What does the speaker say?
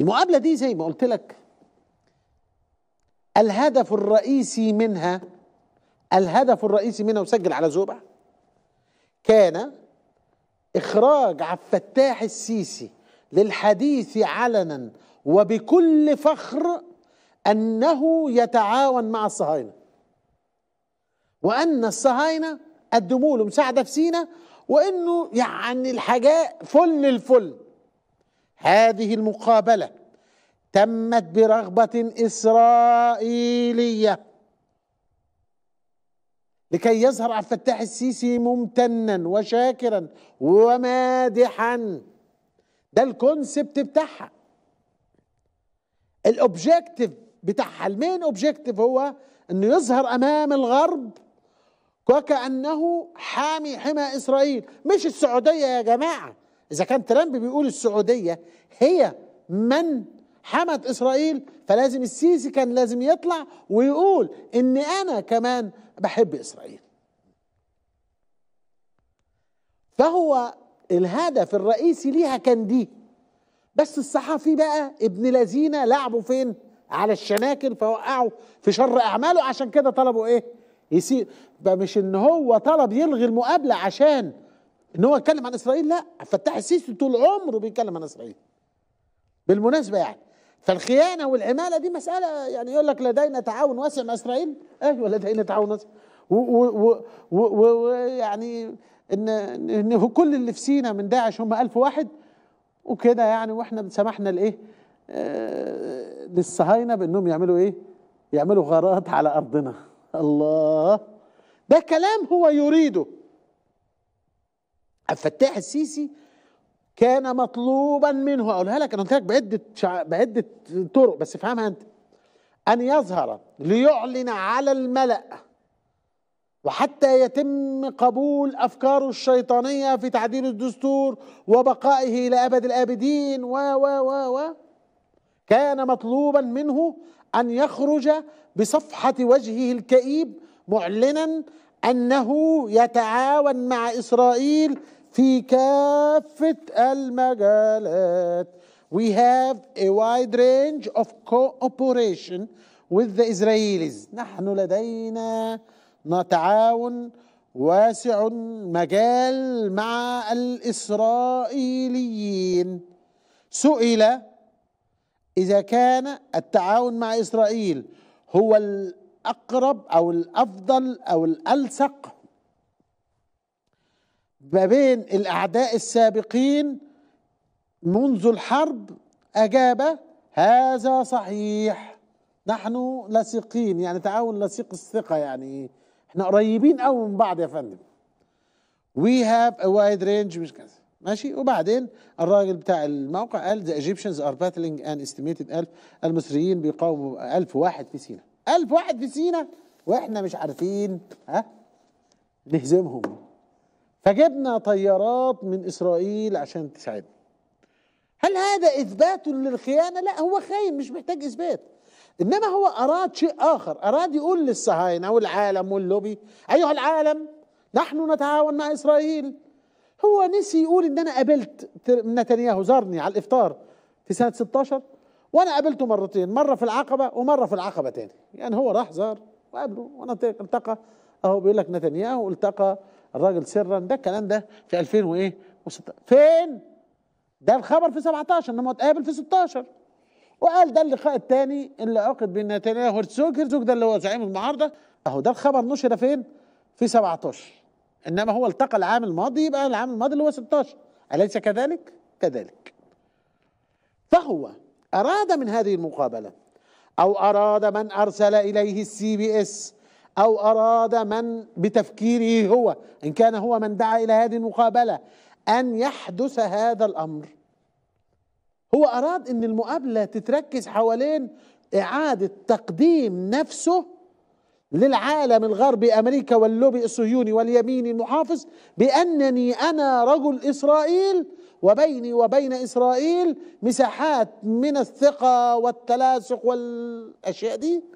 المقابلة دي زي ما قلت لك الهدف الرئيسي منها الهدف الرئيسي منها وسجل على زوبع كان إخراج عبد الفتاح السيسي للحديث علنا وبكل فخر أنه يتعاون مع الصهاينة وأن الصهاينة قدموا له مساعدة في سينا وأنه يعني الحاجات فل الفل هذه المقابله تمت برغبه اسرائيليه لكي يظهر عبد الفتاح السيسي ممتنا وشاكرا ومادحا ده الكونسبت بتاعها الاوبجيكتيف بتاعها المين اوبجيكتيف هو انه يظهر امام الغرب وكانه حامي حمى اسرائيل مش السعوديه يا جماعه إذا كان ترامب بيقول السعودية هي من حمت إسرائيل فلازم السيسي كان لازم يطلع ويقول إن أنا كمان بحب إسرائيل فهو الهدف الرئيسي ليها كان دي بس الصحفي بقى ابن لذينة لعبوا فين على الشناكل فوقعوا في شر أعماله عشان كده طلبوا إيه يسير مش إن هو طلب يلغي المقابلة عشان ان هو اتكلم عن اسرائيل لا فتح السيسي طول عمره بيتكلم عن اسرائيل بالمناسبه يعني فالخيانه والعماله دي مساله يعني يقول لك لدينا تعاون واسع مع اسرائيل ايوه لدينا تعاون واسع ويعني ان ان كل اللي في سينا من داعش هم 1000 واحد وكده يعني واحنا سمحنا لايه؟ آه للصهاينه بانهم يعملوا ايه؟ يعملوا غارات على ارضنا الله ده كلام هو يريده عبد الفتاح السيسي كان مطلوبا منه اقولها لك انا قلت لك بعده بعده طرق بس افهمها انت ان يظهر ليعلن على الملأ وحتى يتم قبول افكاره الشيطانيه في تعديل الدستور وبقائه الى ابد الابدين و و و و كان مطلوبا منه ان يخرج بصفحه وجهه الكئيب معلنا أنه يتعاون مع إسرائيل في كافة المجالات We have a wide range of cooperation with the Israelis نحن لدينا تعاون واسع مجال مع الإسرائيليين سئل إذا كان التعاون مع إسرائيل هو الأقرب أو الأفضل أو الألصق ما بين الأعداء السابقين منذ الحرب أجاب هذا صحيح نحن لصقين يعني تعاون لصيق الثقة يعني احنا قريبين قوي من بعض يا فندم وي هاف ا وايد رينج مش كذا ماشي وبعدين الراجل بتاع الموقع قال ذا ايجيبشنز ار باتلينج ان استيميتد 1000 المصريين بيقاوموا 1000 واحد في سيناء ألف واحد في سينا وإحنا مش عارفين ها نهزمهم فجبنا طيارات من إسرائيل عشان تساعدنا هل هذا إثبات للخيانة؟ لا هو خاين مش محتاج إثبات إنما هو أراد شيء آخر أراد يقول للصهاينة والعالم واللوبي أيها العالم نحن نتعاون مع إسرائيل هو نسي يقول إن أنا قابلت نتنياهو زارني على الإفطار في سنة 16 وانا قابلته مرتين مره في العقبه ومره في العقبه تاني يعني هو راح زار وقابله وانا التقى اهو بيقول لك نتنياهو التقى الراجل سرا ده الكلام ده في 2000 وايه فين ده الخبر في 17 انما اتقابل في 16 وقال ده اللقاء الثاني اللي عقد بين نتنياهو هرتزوج هرتزوج ده اللي هو زعيم المعارضه اهو ده الخبر نشر فين في 17 انما هو التقى العام الماضي يبقى العام الماضي اللي هو 16 اليس كذلك كذلك فهو أراد من هذه المقابلة أو أراد من أرسل إليه السي بي إس أو أراد من بتفكيره هو إن كان هو من دعا إلى هذه المقابلة أن يحدث هذا الأمر هو أراد أن المقابلة تتركز حوالين إعادة تقديم نفسه للعالم الغربي أمريكا واللوبي الصهيوني واليمين المحافظ بأنني أنا رجل إسرائيل وبيني وبين إسرائيل مساحات من الثقة والتلاصق والأشياء دي